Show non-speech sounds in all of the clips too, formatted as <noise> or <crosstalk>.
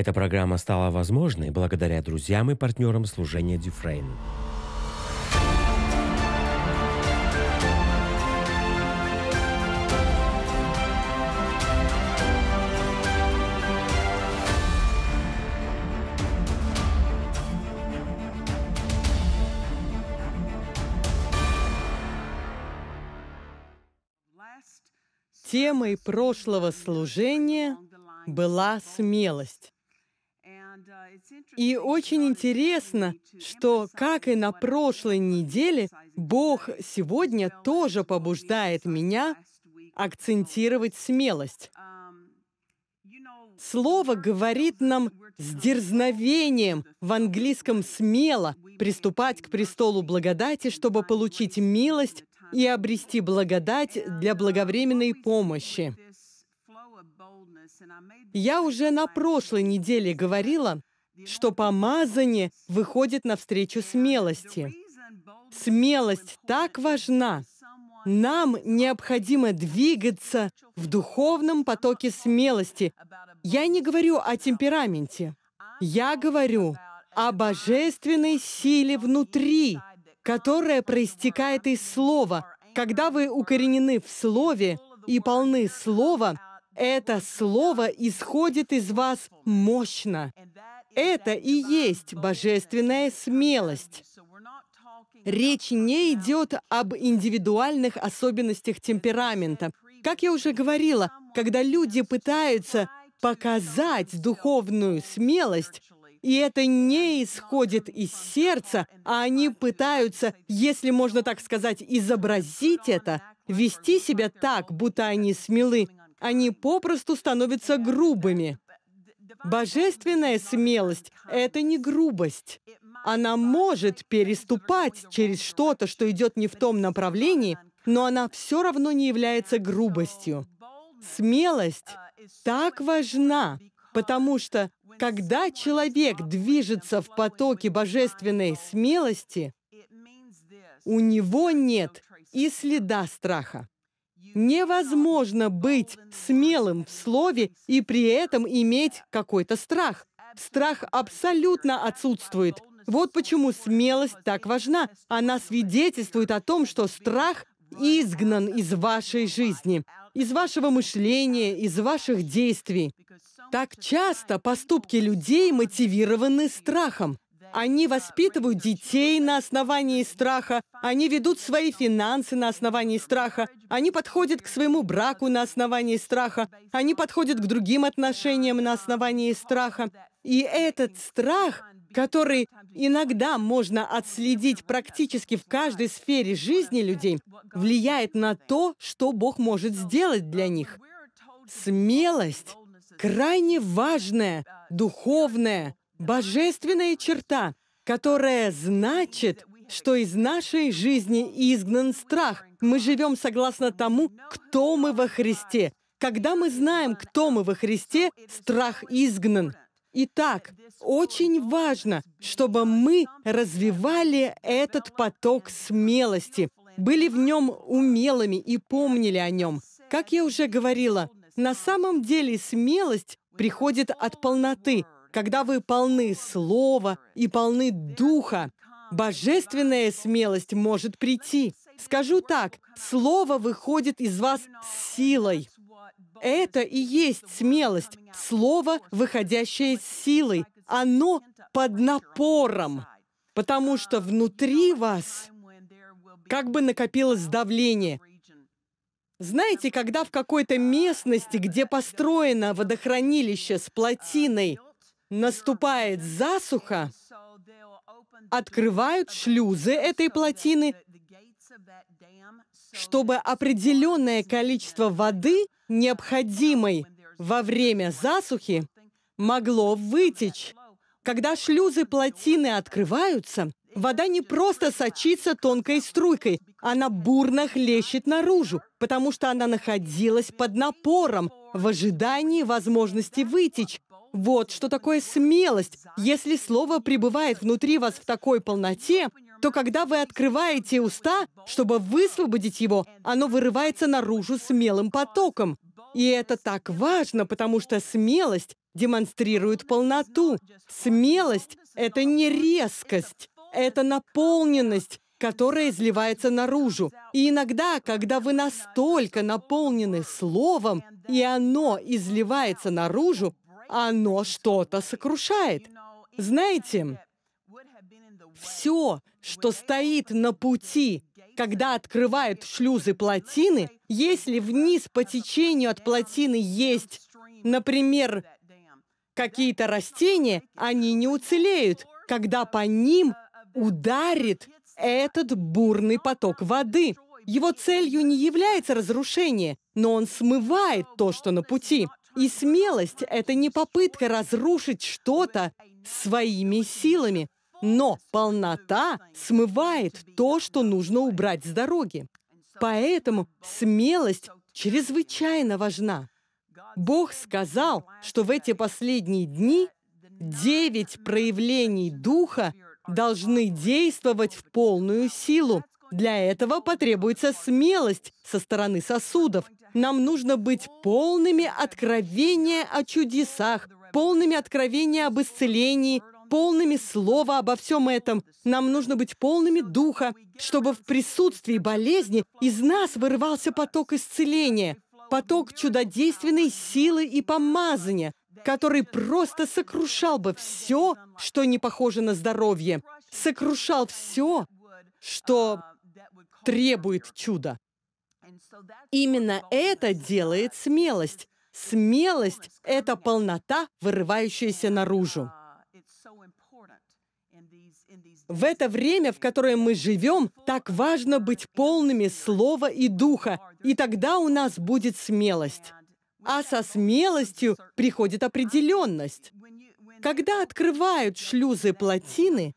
Эта программа стала возможной благодаря друзьям и партнерам служения Дюфрейн. Темой прошлого служения была смелость. И очень интересно, что, как и на прошлой неделе, Бог сегодня тоже побуждает меня акцентировать смелость. Слово говорит нам с дерзновением, в английском «смело», приступать к престолу благодати, чтобы получить милость и обрести благодать для благовременной помощи. Я уже на прошлой неделе говорила, что помазание выходит навстречу смелости. Смелость так важна. Нам необходимо двигаться в духовном потоке смелости. Я не говорю о темпераменте. Я говорю о божественной силе внутри, которая проистекает из слова. Когда вы укоренены в слове и полны слова, это слово исходит из вас мощно. Это и есть божественная смелость. Речь не идет об индивидуальных особенностях темперамента. Как я уже говорила, когда люди пытаются показать духовную смелость, и это не исходит из сердца, а они пытаются, если можно так сказать, изобразить это, вести себя так, будто они смелы, они попросту становятся грубыми. Божественная смелость — это не грубость. Она может переступать через что-то, что идет не в том направлении, но она все равно не является грубостью. Смелость так важна, потому что когда человек движется в потоке божественной смелости, у него нет и следа страха. Невозможно быть смелым в слове и при этом иметь какой-то страх. Страх абсолютно отсутствует. Вот почему смелость так важна. Она свидетельствует о том, что страх изгнан из вашей жизни, из вашего мышления, из ваших действий. Так часто поступки людей мотивированы страхом. Они воспитывают детей на основании страха, они ведут свои финансы на основании страха, они подходят к своему браку на основании страха, они подходят к другим отношениям на основании страха. И этот страх, который иногда можно отследить практически в каждой сфере жизни людей, влияет на то, что Бог может сделать для них. Смелость – крайне важная духовная божественная черта, которая значит, что из нашей жизни изгнан страх. Мы живем согласно тому, кто мы во Христе. Когда мы знаем, кто мы во Христе, страх изгнан. Итак, очень важно, чтобы мы развивали этот поток смелости, были в нем умелыми и помнили о нем. Как я уже говорила, на самом деле смелость приходит от полноты, когда вы полны слова и полны духа, божественная смелость может прийти. Скажу так, слово выходит из вас с силой. Это и есть смелость, слово, выходящее с силой. Оно под напором, потому что внутри вас как бы накопилось давление. Знаете, когда в какой-то местности, где построено водохранилище с плотиной, наступает засуха, открывают шлюзы этой плотины, чтобы определенное количество воды, необходимой во время засухи, могло вытечь. Когда шлюзы плотины открываются, вода не просто сочится тонкой струйкой, она бурно хлещет наружу, потому что она находилась под напором в ожидании возможности вытечь, вот что такое смелость. Если слово пребывает внутри вас в такой полноте, то когда вы открываете уста, чтобы высвободить его, оно вырывается наружу смелым потоком. И это так важно, потому что смелость демонстрирует полноту. Смелость — это не резкость, это наполненность, которая изливается наружу. И иногда, когда вы настолько наполнены Словом, и оно изливается наружу, оно что-то сокрушает. Знаете, все, что стоит на пути, когда открывают шлюзы плотины, если вниз по течению от плотины есть, например, какие-то растения, они не уцелеют, когда по ним ударит этот бурный поток воды. Его целью не является разрушение, но он смывает то, что на пути. И смелость – это не попытка разрушить что-то своими силами, но полнота смывает то, что нужно убрать с дороги. Поэтому смелость чрезвычайно важна. Бог сказал, что в эти последние дни девять проявлений Духа должны действовать в полную силу, для этого потребуется смелость со стороны сосудов. Нам нужно быть полными откровения о чудесах, полными откровения об исцелении, полными слова обо всем этом. Нам нужно быть полными духа, чтобы в присутствии болезни из нас вырывался поток исцеления, поток чудодейственной силы и помазания, который просто сокрушал бы все, что не похоже на здоровье, сокрушал все, что требует чуда. Именно это делает смелость. Смелость ⁇ это полнота, вырывающаяся наружу. В это время, в которое мы живем, так важно быть полными слова и духа, и тогда у нас будет смелость. А со смелостью приходит определенность. Когда открывают шлюзы плотины,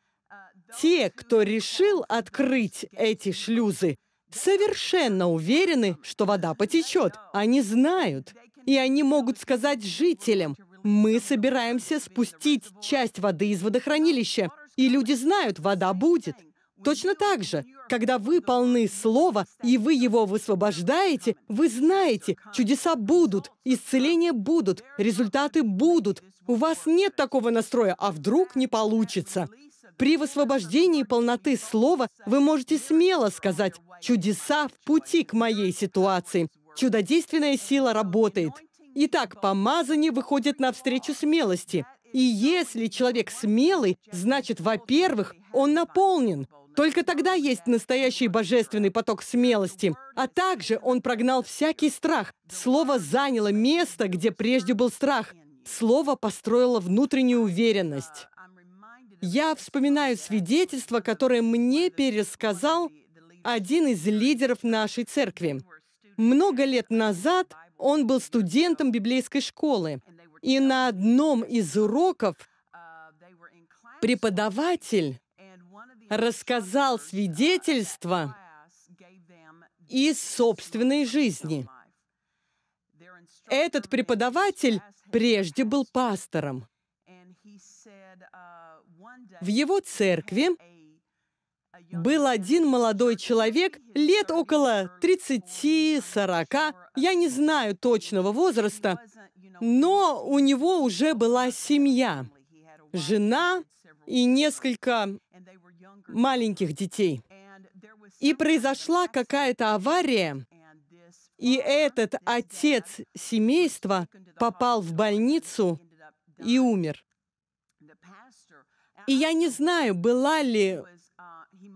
те, кто решил открыть эти шлюзы, совершенно уверены, что вода потечет. Они знают. И они могут сказать жителям, мы собираемся спустить часть воды из водохранилища. И люди знают, вода будет. Точно так же, когда вы полны слова, и вы его высвобождаете, вы знаете, чудеса будут, исцеления будут, результаты будут. У вас нет такого настроя, а вдруг не получится. При высвобождении полноты слова вы можете смело сказать «чудеса в пути к моей ситуации». Чудодейственная сила работает. Итак, помазание выходит навстречу смелости. И если человек смелый, значит, во-первых, он наполнен. Только тогда есть настоящий божественный поток смелости. А также он прогнал всякий страх. Слово заняло место, где прежде был страх. Слово построило внутреннюю уверенность. Я вспоминаю свидетельство, которое мне пересказал один из лидеров нашей церкви. Много лет назад он был студентом библейской школы, и на одном из уроков преподаватель рассказал свидетельство из собственной жизни. Этот преподаватель прежде был пастором. В его церкви был один молодой человек лет около 30-40, я не знаю точного возраста, но у него уже была семья, жена и несколько маленьких детей. И произошла какая-то авария, и этот отец семейства попал в больницу и умер. И я не знаю, была ли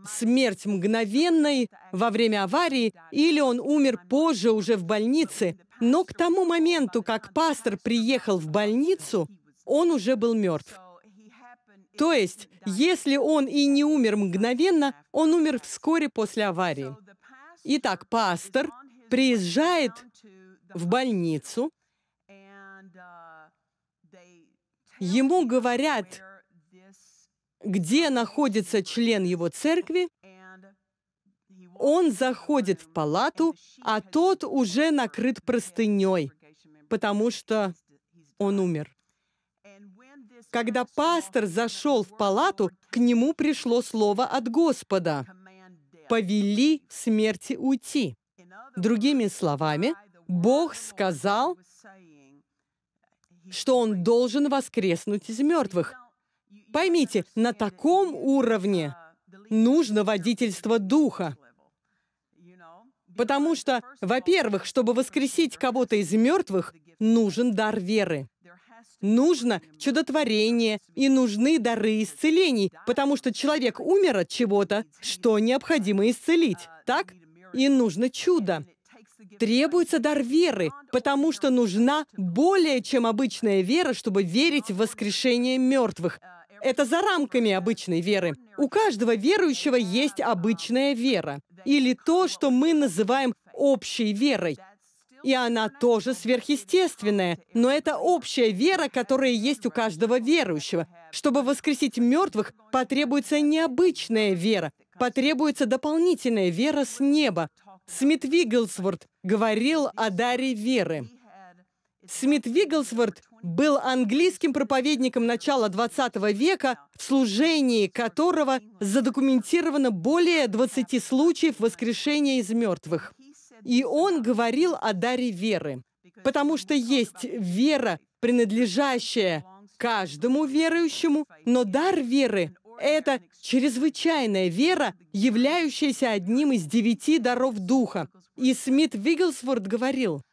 смерть мгновенной во время аварии, или он умер позже уже в больнице. Но к тому моменту, как пастор приехал в больницу, он уже был мертв. То есть, если он и не умер мгновенно, он умер вскоре после аварии. Итак, пастор приезжает в больницу, uh, ему говорят, где находится член его церкви, он заходит в палату, а тот уже накрыт простыней, потому что он умер. Когда пастор зашел в палату, к нему пришло слово от Господа «Повели смерти уйти». Другими словами, Бог сказал, что он должен воскреснуть из мертвых – Поймите, на таком уровне нужно водительство духа. Потому что, во-первых, чтобы воскресить кого-то из мертвых, нужен дар веры. Нужно чудотворение и нужны дары исцелений, потому что человек умер от чего-то, что необходимо исцелить, так? И нужно чудо. Требуется дар веры, потому что нужна более чем обычная вера, чтобы верить в воскрешение мертвых, это за рамками обычной веры. У каждого верующего есть обычная вера, или то, что мы называем общей верой. И она тоже сверхъестественная, но это общая вера, которая есть у каждого верующего. Чтобы воскресить мертвых, потребуется необычная вера, потребуется дополнительная вера с неба. Смит Вигглсворт говорил о даре веры. Смит Вигглсворт был английским проповедником начала 20 века, в служении которого задокументировано более 20 случаев воскрешения из мертвых. И он говорил о даре веры, потому что есть вера, принадлежащая каждому верующему, но дар веры – это чрезвычайная вера, являющаяся одним из девяти даров Духа. И Смит Вигглсворт говорил –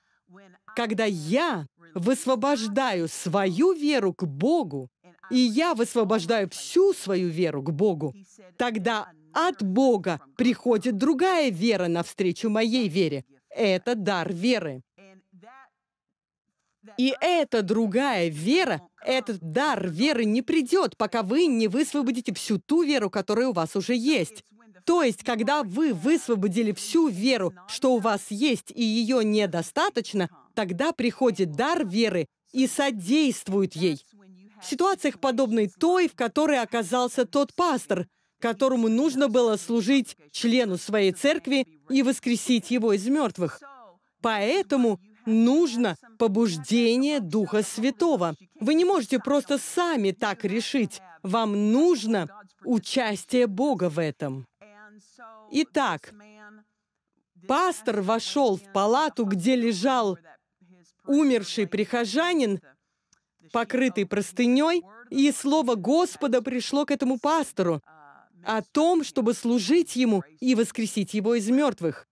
когда я высвобождаю свою веру к Богу, и я высвобождаю всю свою веру к Богу, тогда от Бога приходит другая вера навстречу моей вере. Это дар веры. И эта другая вера, этот дар веры не придет, пока вы не высвободите всю ту веру, которая у вас уже есть. То есть, когда вы высвободили всю веру, что у вас есть и ее недостаточно, тогда приходит дар веры и содействует ей. В ситуациях, подобной той, в которой оказался тот пастор, которому нужно было служить члену своей церкви и воскресить его из мертвых. Поэтому нужно побуждение Духа Святого. Вы не можете просто сами так решить. Вам нужно участие Бога в этом. Итак, пастор вошел в палату, где лежал умерший прихожанин, покрытый простыней, и слово Господа пришло к этому пастору uh, о том, чтобы служить ему и воскресить его из мертвых.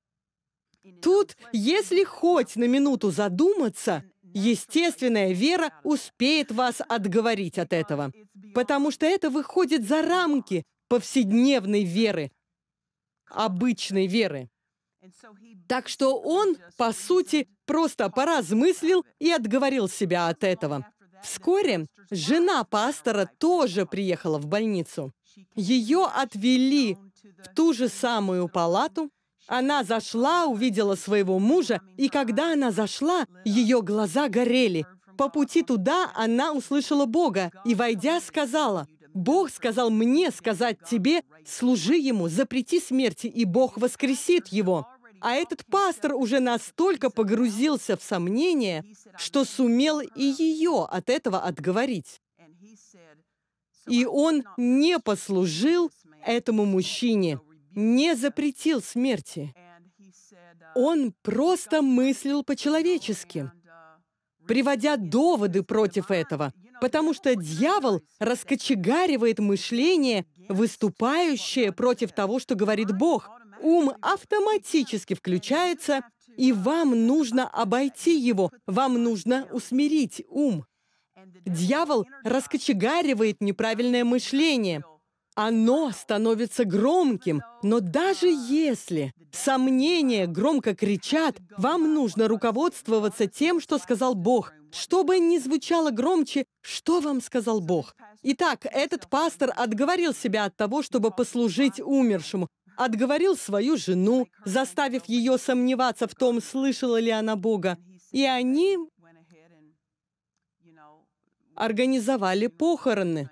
Тут, если хоть на минуту задуматься, естественная вера успеет вас <laughs> отговорить от этого, потому что это выходит за рамки повседневной веры, обычной веры. Так что он, по сути, просто поразмыслил и отговорил себя от этого. Вскоре жена пастора тоже приехала в больницу. Ее отвели в ту же самую палату. Она зашла, увидела своего мужа, и когда она зашла, ее глаза горели. По пути oh, туда она услышала Бога и, войдя, сказала, Бог сказал мне сказать тебе, служи Ему, запрети смерти, и Бог воскресит его. А этот пастор уже настолько погрузился в сомнение, что сумел и ее от этого отговорить. И он не послужил этому мужчине, не запретил смерти. Он просто мыслил по-человечески, приводя доводы против этого потому что дьявол раскочегаривает мышление, выступающее против того, что говорит Бог. Ум автоматически включается, и вам нужно обойти его, вам нужно усмирить ум. Дьявол раскочегаривает неправильное мышление – оно становится громким, но даже если сомнения громко кричат, вам нужно руководствоваться тем, что сказал Бог. Что бы ни звучало громче, что вам сказал Бог? Итак, этот пастор отговорил себя от того, чтобы послужить умершему, отговорил свою жену, заставив ее сомневаться в том, слышала ли она Бога. И они организовали похороны.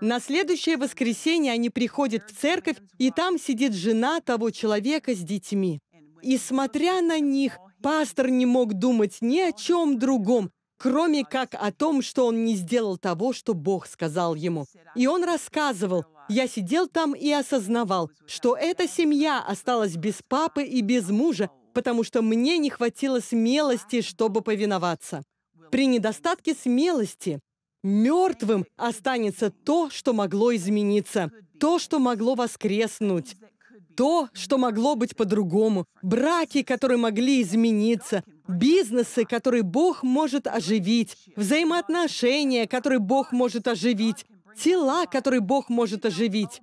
На следующее воскресенье они приходят в церковь, и там сидит жена того человека с детьми. И смотря на них, пастор не мог думать ни о чем другом, кроме как о том, что он не сделал того, что Бог сказал ему. И он рассказывал, я сидел там и осознавал, что эта семья осталась без папы и без мужа, потому что мне не хватило смелости, чтобы повиноваться. При недостатке смелости Мертвым останется то, что могло измениться, то, что могло воскреснуть, то, что могло быть по-другому, браки, которые могли измениться, бизнесы, которые Бог может оживить, взаимоотношения, которые Бог может оживить, тела, которые Бог может оживить.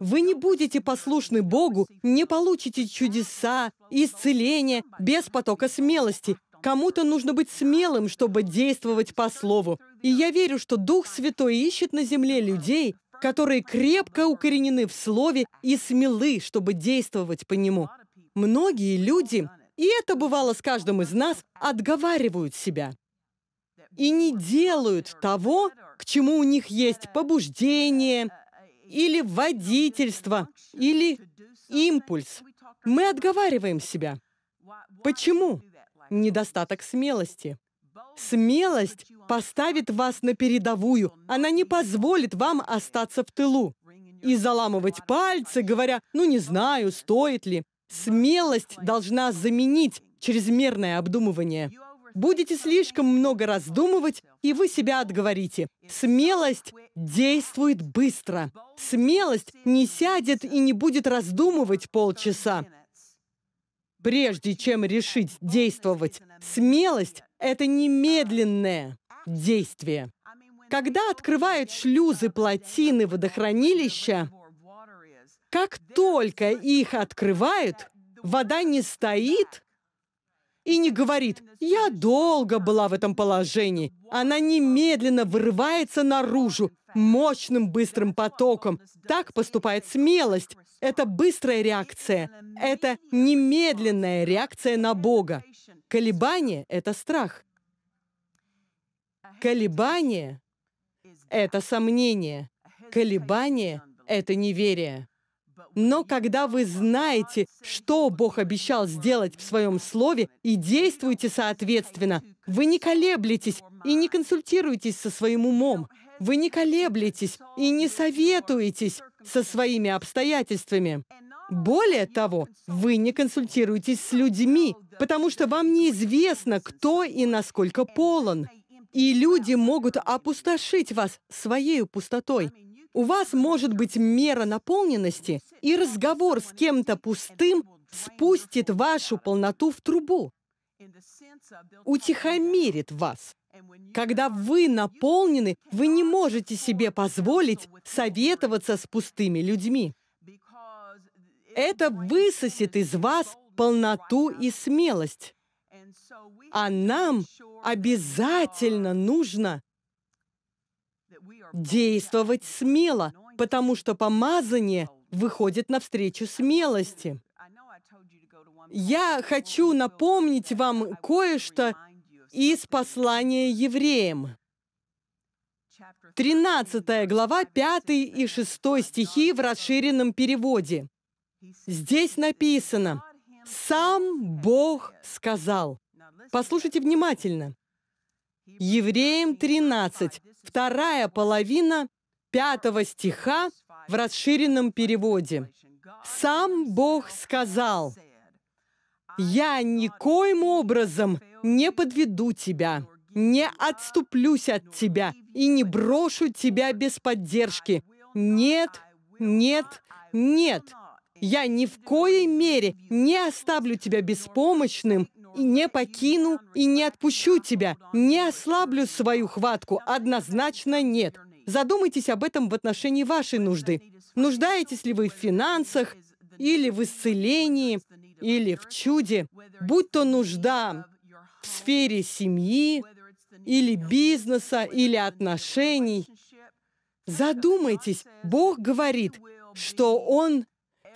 Вы не будете послушны Богу, не получите чудеса, исцеления без потока смелости, Кому-то нужно быть смелым, чтобы действовать по слову. И я верю, что Дух Святой ищет на земле людей, которые крепко укоренены в слове и смелы, чтобы действовать по нему. Многие люди, и это бывало с каждым из нас, отговаривают себя и не делают того, к чему у них есть побуждение или водительство, или импульс. Мы отговариваем себя. Почему? недостаток смелости. Смелость поставит вас на передовую. Она не позволит вам остаться в тылу и заламывать пальцы, говоря, ну не знаю, стоит ли. Смелость должна заменить чрезмерное обдумывание. Будете слишком много раздумывать, и вы себя отговорите. Смелость действует быстро. Смелость не сядет и не будет раздумывать полчаса. Прежде чем решить действовать, смелость — это немедленное действие. Когда открывают шлюзы плотины водохранилища, как только их открывают, вода не стоит и не говорит «Я долго была в этом положении». Она немедленно вырывается наружу мощным быстрым потоком. Так поступает смелость. Это быстрая реакция. Это немедленная реакция на Бога. Колебание — это страх. Колебание — это сомнение. Колебание — это неверие. Но когда вы знаете, что Бог обещал сделать в своем слове, и действуете соответственно, вы не колеблетесь и не консультируетесь со своим умом. Вы не колеблетесь и не советуетесь со своими обстоятельствами. Более того, вы не консультируетесь с людьми, потому что вам неизвестно, кто и насколько полон. И люди могут опустошить вас своей пустотой. У вас может быть мера наполненности, и разговор с кем-то пустым спустит вашу полноту в трубу, утихомирит вас. Когда вы наполнены, вы не можете себе позволить советоваться с пустыми людьми. Это высосет из вас полноту и смелость. А нам обязательно нужно действовать смело, потому что помазание выходит навстречу смелости. Я хочу напомнить вам кое-что из послания евреям. 13 глава, 5 и 6 стихи в расширенном переводе. Здесь написано «Сам Бог сказал». Послушайте внимательно. Евреям 13, вторая половина 5 стиха в расширенном переводе. «Сам Бог сказал, «Я никоим образом не подведу тебя, не отступлюсь от тебя и не брошу тебя без поддержки. Нет, нет, нет. Я ни в коей мере не оставлю тебя беспомощным и не покину и не отпущу тебя, не ослаблю свою хватку, однозначно нет. Задумайтесь об этом в отношении вашей нужды. Нуждаетесь ли вы в финансах, или в исцелении, или в чуде, будь то нужда в сфере семьи или бизнеса или отношений. Задумайтесь, Бог говорит, что Он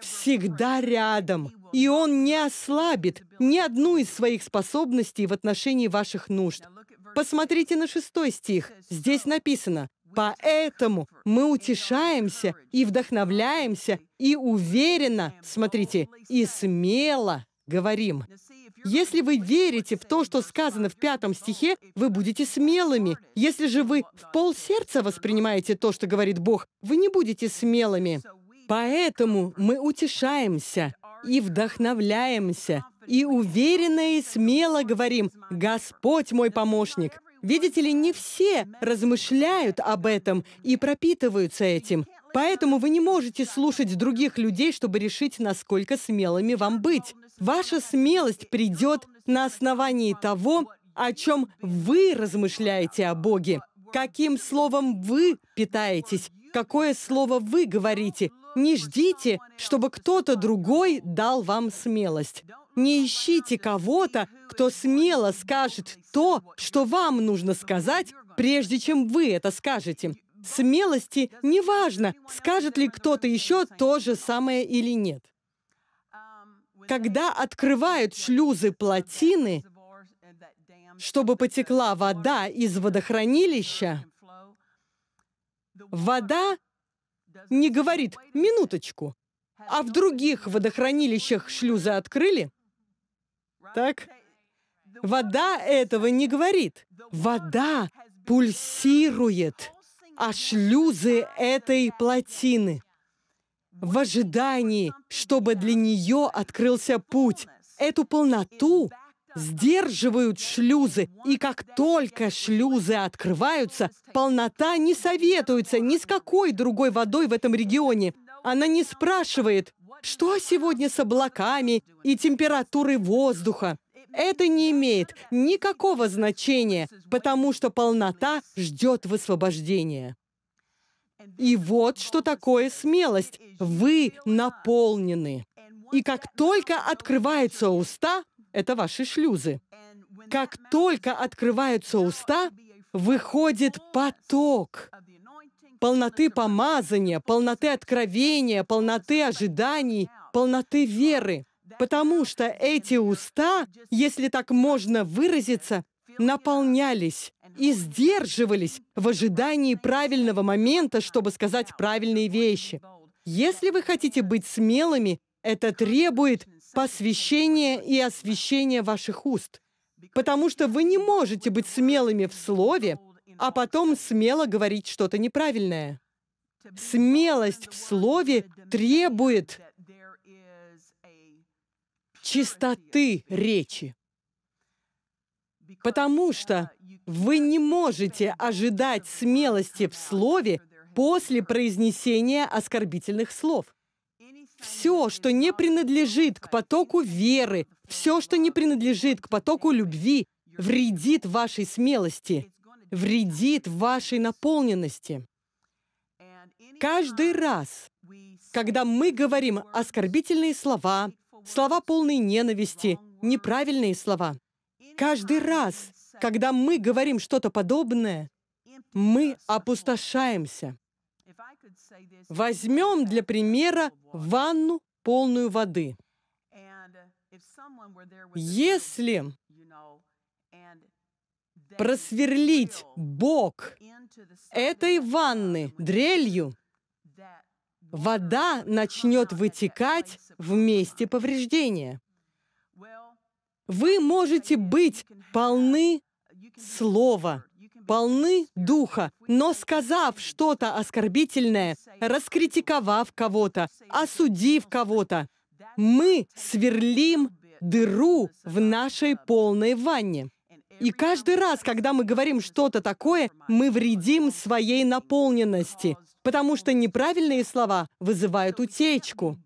всегда рядом, и Он не ослабит ни одну из своих способностей в отношении ваших нужд. Посмотрите на шестой стих. Здесь написано, «Поэтому мы утешаемся и вдохновляемся, и уверенно, смотрите, и смело говорим». Если вы верите в то, что сказано в пятом стихе, вы будете смелыми. Если же вы в полсердца воспринимаете то, что говорит Бог, вы не будете смелыми. Поэтому мы утешаемся и вдохновляемся, и уверенно и смело говорим «Господь мой помощник». Видите ли, не все размышляют об этом и пропитываются этим. Поэтому вы не можете слушать других людей, чтобы решить, насколько смелыми вам быть. Ваша смелость придет на основании того, о чем вы размышляете о Боге, каким словом вы питаетесь, какое слово вы говорите. Не ждите, чтобы кто-то другой дал вам смелость. Не ищите кого-то, кто смело скажет то, что вам нужно сказать, прежде чем вы это скажете. Смелости не важно. скажет ли кто-то еще то же самое или нет когда открывают шлюзы плотины, чтобы потекла вода из водохранилища, вода не говорит «минуточку», а в других водохранилищах шлюзы открыли? Так? Вода этого не говорит. Вода пульсирует, а шлюзы этой плотины – в ожидании, чтобы для нее открылся путь. Эту полноту сдерживают шлюзы, и как только шлюзы открываются, полнота не советуется ни с какой другой водой в этом регионе. Она не спрашивает, что сегодня с облаками и температурой воздуха. Это не имеет никакого значения, потому что полнота ждет высвобождения. И вот что такое смелость. Вы наполнены. И как только открываются уста, это ваши шлюзы. Как только открываются уста, выходит поток полноты помазания, полноты откровения, полноты ожиданий, полноты веры. Потому что эти уста, если так можно выразиться, наполнялись и сдерживались в ожидании правильного момента, чтобы сказать правильные вещи. Если вы хотите быть смелыми, это требует посвящения и освящения ваших уст. Потому что вы не можете быть смелыми в слове, а потом смело говорить что-то неправильное. Смелость в слове требует чистоты речи. Потому что вы не можете ожидать смелости в слове после произнесения оскорбительных слов. Все, что не принадлежит к потоку веры, все, что не принадлежит к потоку любви, вредит вашей смелости, вредит вашей наполненности. Каждый раз, когда мы говорим оскорбительные слова, слова полные ненависти, неправильные слова, каждый раз, когда мы говорим что-то подобное, мы опустошаемся. Возьмем для примера ванну, полную воды. Если просверлить бок этой ванны дрелью, вода начнет вытекать в месте повреждения. Вы можете быть полны Слово полны духа, но сказав что-то оскорбительное, раскритиковав кого-то, осудив кого-то, мы сверлим дыру в нашей полной ванне. И каждый раз, когда мы говорим что-то такое, мы вредим своей наполненности, потому что неправильные слова вызывают утечку.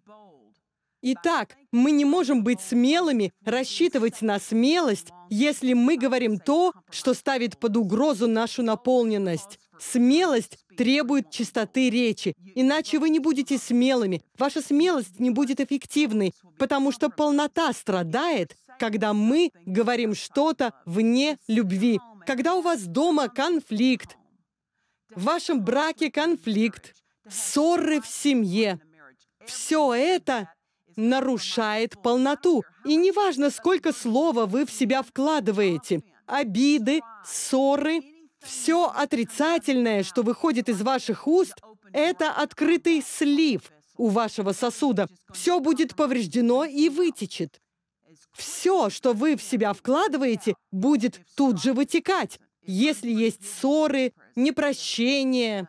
Итак, мы не можем быть смелыми, рассчитывать на смелость, если мы говорим то, что ставит под угрозу нашу наполненность. Смелость требует чистоты речи, иначе вы не будете смелыми, ваша смелость не будет эффективной, потому что полнота страдает, когда мы говорим что-то вне любви, когда у вас дома конфликт, в вашем браке конфликт, ссоры в семье. Все это нарушает полноту. И неважно, сколько слова вы в себя вкладываете, обиды, ссоры, все отрицательное, что выходит из ваших уст, это открытый слив у вашего сосуда. Все будет повреждено и вытечет. Все, что вы в себя вкладываете, будет тут же вытекать. Если есть ссоры, непрощение,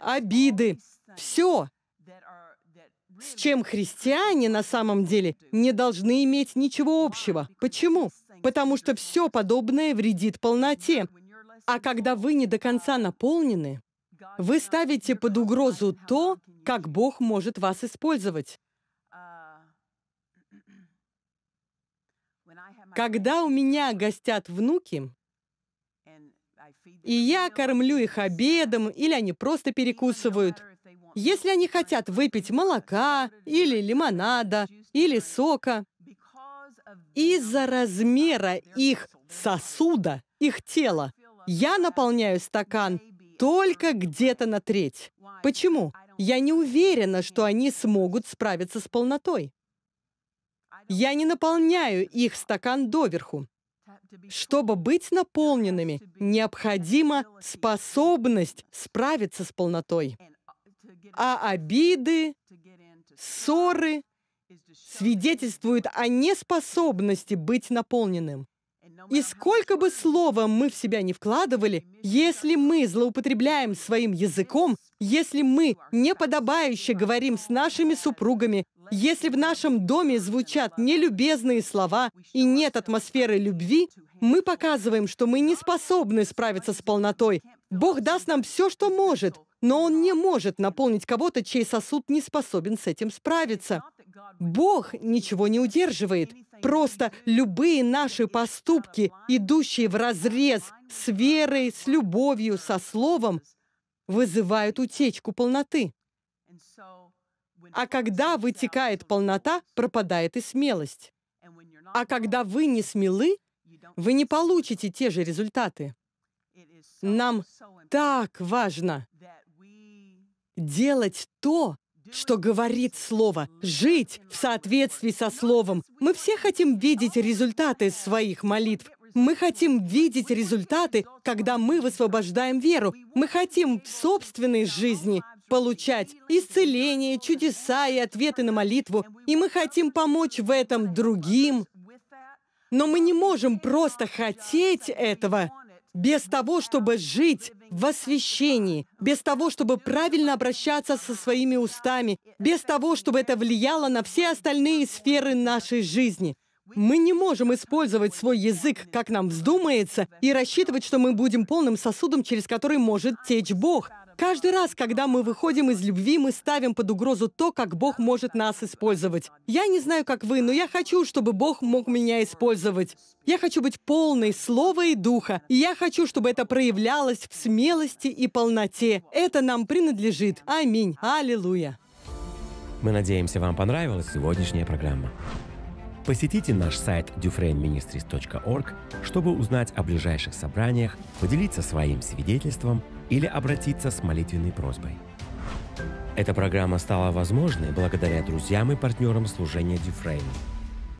обиды, все с чем христиане на самом деле не должны иметь ничего общего. Почему? Потому что все подобное вредит полноте. А когда вы не до конца наполнены, вы ставите под угрозу то, как Бог может вас использовать. Когда у меня гостят внуки, и я кормлю их обедом, или они просто перекусывают, если они хотят выпить молока или лимонада или сока, из-за размера их сосуда, их тела, я наполняю стакан только где-то на треть. Почему? Я не уверена, что они смогут справиться с полнотой. Я не наполняю их стакан доверху. Чтобы быть наполненными, необходима способность справиться с полнотой а обиды, ссоры свидетельствуют о неспособности быть наполненным. И сколько бы слова мы в себя не вкладывали, если мы злоупотребляем своим языком, если мы неподобающе говорим с нашими супругами, если в нашем доме звучат нелюбезные слова и нет атмосферы любви, мы показываем, что мы не способны справиться с полнотой. Бог даст нам все, что может, но он не может наполнить кого-то, чей сосуд не способен с этим справиться. Бог ничего не удерживает. Просто любые наши поступки, идущие в разрез с верой, с любовью, со словом, вызывают утечку полноты. А когда вытекает полнота, пропадает и смелость. А когда вы не смелы, вы не получите те же результаты. Нам так важно, делать то, что говорит слово, жить в соответствии со словом. Мы все хотим видеть результаты своих молитв. Мы хотим видеть результаты, когда мы высвобождаем веру. Мы хотим в собственной жизни получать исцеление, чудеса и ответы на молитву. И мы хотим помочь в этом другим. Но мы не можем просто хотеть этого без того, чтобы жить в освящении, без того, чтобы правильно обращаться со своими устами, без того, чтобы это влияло на все остальные сферы нашей жизни. Мы не можем использовать свой язык, как нам вздумается, и рассчитывать, что мы будем полным сосудом, через который может течь Бог. Каждый раз, когда мы выходим из любви, мы ставим под угрозу то, как Бог может нас использовать. Я не знаю, как вы, но я хочу, чтобы Бог мог меня использовать. Я хочу быть полной слова и духа. И я хочу, чтобы это проявлялось в смелости и полноте. Это нам принадлежит. Аминь. Аллилуйя. Мы надеемся, вам понравилась сегодняшняя программа. Посетите наш сайт dufrainministries.org, чтобы узнать о ближайших собраниях, поделиться своим свидетельством – или обратиться с молитвенной просьбой. Эта программа стала возможной благодаря друзьям и партнерам служения Дюфрейна.